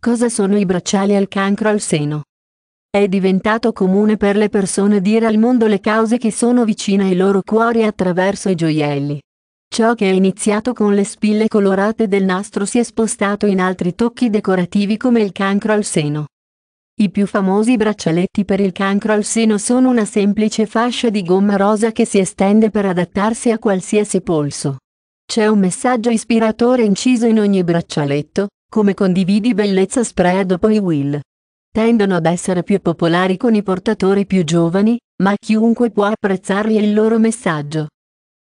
Cosa sono i bracciali al cancro al seno? È diventato comune per le persone dire al mondo le cause che sono vicine ai loro cuori attraverso i gioielli. Ciò che è iniziato con le spille colorate del nastro si è spostato in altri tocchi decorativi come il cancro al seno. I più famosi braccialetti per il cancro al seno sono una semplice fascia di gomma rosa che si estende per adattarsi a qualsiasi polso. C'è un messaggio ispiratore inciso in ogni braccialetto, come condividi bellezza spray dopo i will. Tendono ad essere più popolari con i portatori più giovani, ma chiunque può apprezzarli e il loro messaggio.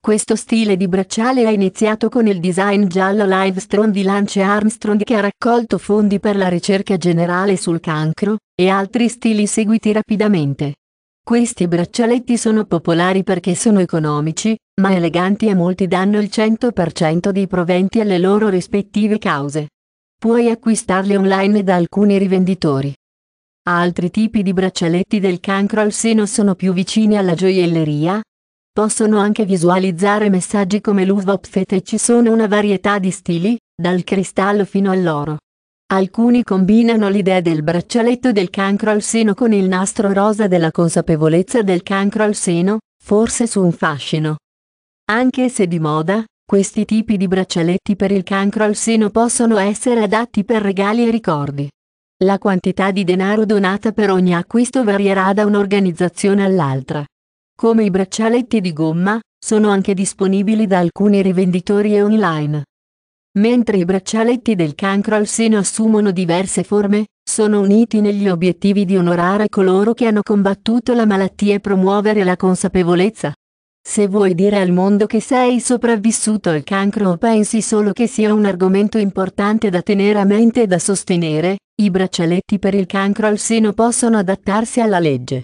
Questo stile di bracciale ha iniziato con il design giallo Livestron di Lance Armstrong che ha raccolto fondi per la ricerca generale sul cancro, e altri stili seguiti rapidamente. Questi braccialetti sono popolari perché sono economici, ma eleganti e molti danno il 100% dei proventi alle loro rispettive cause. Puoi acquistarle online da alcuni rivenditori. Altri tipi di braccialetti del cancro al seno sono più vicini alla gioielleria? Possono anche visualizzare messaggi come l'uvopfet e ci sono una varietà di stili, dal cristallo fino all'oro. Alcuni combinano l'idea del braccialetto del cancro al seno con il nastro rosa della consapevolezza del cancro al seno, forse su un fascino. Anche se di moda, questi tipi di braccialetti per il cancro al seno possono essere adatti per regali e ricordi. La quantità di denaro donata per ogni acquisto varierà da un'organizzazione all'altra. Come i braccialetti di gomma, sono anche disponibili da alcuni rivenditori e online. Mentre i braccialetti del cancro al seno assumono diverse forme, sono uniti negli obiettivi di onorare coloro che hanno combattuto la malattia e promuovere la consapevolezza. Se vuoi dire al mondo che sei sopravvissuto al cancro o pensi solo che sia un argomento importante da tenere a mente e da sostenere, i braccialetti per il cancro al seno possono adattarsi alla legge.